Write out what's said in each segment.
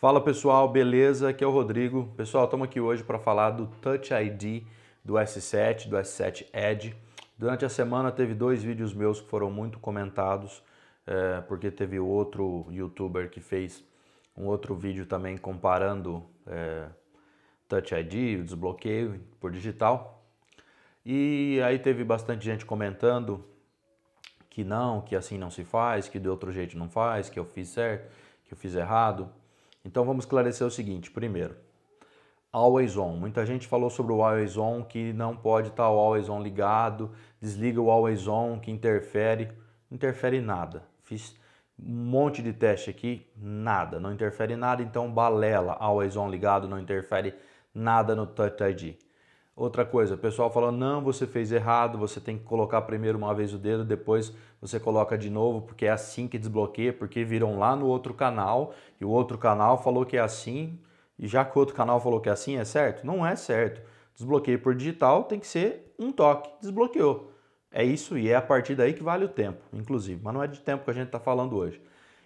Fala pessoal, beleza? Aqui é o Rodrigo. Pessoal, estamos aqui hoje para falar do Touch ID do S7, do S7 Edge. Durante a semana teve dois vídeos meus que foram muito comentados, é, porque teve outro youtuber que fez um outro vídeo também comparando é, Touch ID, desbloqueio por digital. E aí teve bastante gente comentando que não, que assim não se faz, que de outro jeito não faz, que eu fiz certo, que eu fiz errado. Então vamos esclarecer o seguinte: primeiro, always on. Muita gente falou sobre o always on que não pode estar o always on ligado, desliga o always on que interfere. Não interfere nada. Fiz um monte de teste aqui, nada, não interfere nada. Então balela, always on ligado, não interfere nada no Touch ID. Outra coisa, o pessoal falando, não, você fez errado, você tem que colocar primeiro uma vez o dedo, depois você coloca de novo, porque é assim que desbloqueia, porque viram lá no outro canal, e o outro canal falou que é assim, e já que o outro canal falou que é assim, é certo? Não é certo. Desbloqueio por digital tem que ser um toque, desbloqueou. É isso e é a partir daí que vale o tempo, inclusive, mas não é de tempo que a gente está falando hoje.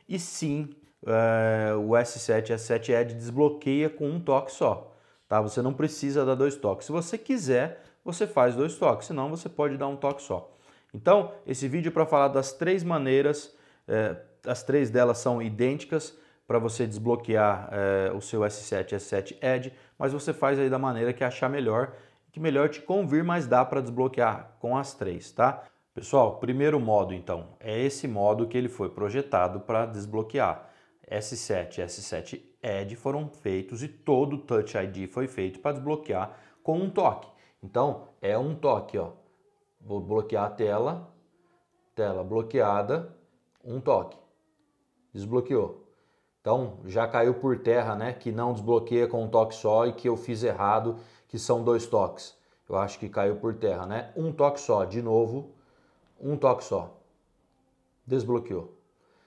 E sim, é, o S7 S7 Edge desbloqueia com um toque só. Tá? Você não precisa dar dois toques. Se você quiser, você faz dois toques, senão você pode dar um toque só. Então, esse vídeo é para falar das três maneiras, é, as três delas são idênticas para você desbloquear é, o seu S7 S7 Edge, mas você faz aí da maneira que achar melhor, que melhor te convir, mas dá para desbloquear com as três, tá? Pessoal, primeiro modo então, é esse modo que ele foi projetado para desbloquear. S7 e S7 Edge foram feitos e todo o Touch ID foi feito para desbloquear com um toque. Então, é um toque, ó. Vou bloquear a tela, tela bloqueada, um toque. Desbloqueou. Então, já caiu por terra, né, que não desbloqueia com um toque só e que eu fiz errado, que são dois toques. Eu acho que caiu por terra, né? Um toque só, de novo, um toque só. Desbloqueou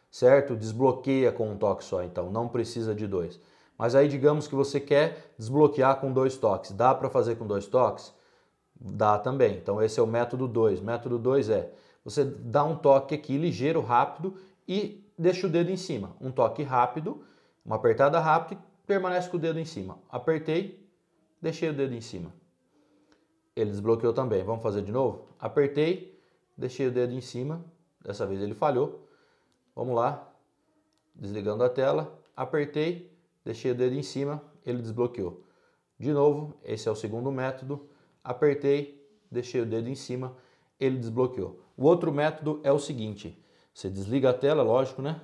certo? Desbloqueia com um toque só, então, não precisa de dois. Mas aí digamos que você quer desbloquear com dois toques. Dá para fazer com dois toques? Dá também. Então esse é o método 2. Método 2 é você dá um toque aqui ligeiro, rápido e deixa o dedo em cima. Um toque rápido, uma apertada rápida e permanece com o dedo em cima. Apertei, deixei o dedo em cima. Ele desbloqueou também. Vamos fazer de novo? Apertei, deixei o dedo em cima. Dessa vez ele falhou Vamos lá. Desligando a tela, apertei, deixei o dedo em cima, ele desbloqueou. De novo, esse é o segundo método. Apertei, deixei o dedo em cima, ele desbloqueou. O outro método é o seguinte, você desliga a tela, lógico, né?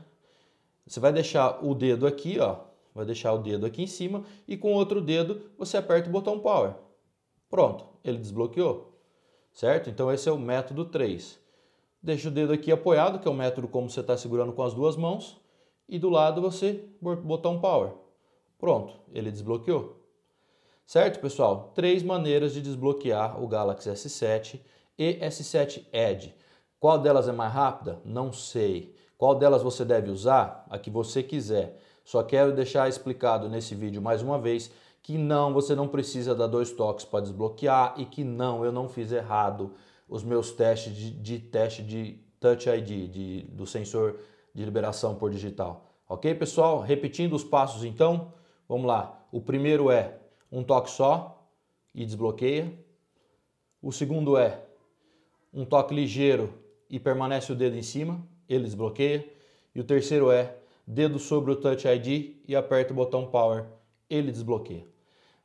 Você vai deixar o dedo aqui, ó, vai deixar o dedo aqui em cima e com o outro dedo você aperta o botão power. Pronto, ele desbloqueou, certo? Então esse é o método 3 deixa o dedo aqui apoiado, que é o método como você está segurando com as duas mãos, e do lado você botar um power. Pronto, ele desbloqueou. Certo, pessoal? Três maneiras de desbloquear o Galaxy S7 e S7 Edge. Qual delas é mais rápida? Não sei. Qual delas você deve usar? A que você quiser. Só quero deixar explicado nesse vídeo mais uma vez que não, você não precisa dar dois toques para desbloquear e que não, eu não fiz errado os meus testes de, de teste de Touch ID, de, do sensor de liberação por digital. Ok, pessoal? Repetindo os passos então, vamos lá. O primeiro é um toque só e desbloqueia. O segundo é um toque ligeiro e permanece o dedo em cima, ele desbloqueia. E o terceiro é dedo sobre o Touch ID e aperta o botão Power, ele desbloqueia.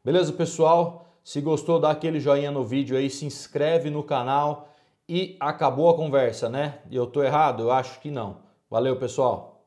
Beleza, pessoal? Se gostou, dá aquele joinha no vídeo aí, se inscreve no canal e acabou a conversa, né? Eu tô errado? Eu acho que não. Valeu, pessoal.